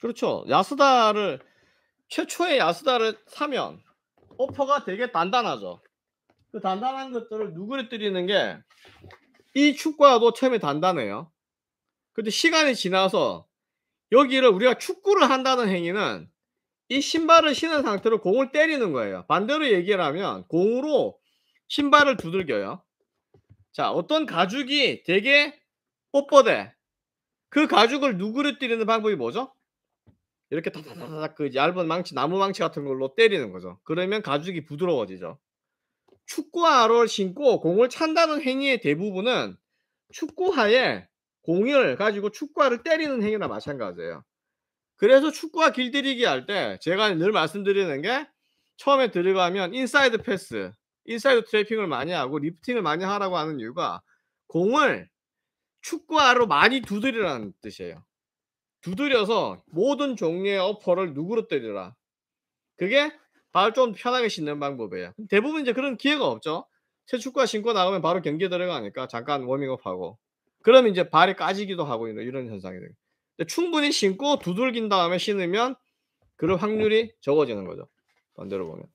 그렇죠. 야스다를 최초의 야스다를 사면 오퍼가 되게 단단하죠. 그 단단한 것들을 누그러뜨리는 게 이 축구화도 처음에 단단해요. 근데 시간이 지나서 여기를 우리가 축구를 한다는 행위는 이 신발을 신은 상태로 공을 때리는 거예요. 반대로 얘기를 하면 공으로 신발을 두들겨요. 자, 어떤 가죽이 되게 뽀뽀해그 가죽을 누그러뜨리는 방법이 뭐죠? 이렇게 다다다닥 그 얇은 망치 나무 망치 같은 걸로 때리는 거죠. 그러면 가죽이 부드러워지죠. 축구화를 신고 공을 찬다는 행위의 대부분은 축구화에 공을 가지고 축구화를 때리는 행위나 마찬가지예요. 그래서 축구화 길들이기 할 때 제가 늘 말씀드리는 게 처음에 들어가면 인사이드 패스, 인사이드 트래핑을 많이 하고 리프팅을 많이 하라고 하는 이유가 공을 축구화로 많이 두드리라는 뜻이에요. 두드려서 모든 종류의 어퍼를 누그로 때리라. 그게 발을 좀 편하게 신는 방법이에요. 대부분 이제 그런 기회가 없죠. 새축과 신고 나가면 바로 경기에 들어가니까 잠깐 워밍업하고 그러면 이제 발이 까지기도 하고 이런 현상이 돼요. 충분히 신고 두들긴 다음에 신으면 그럴 확률이 적어지는 거죠. 반대로 보면.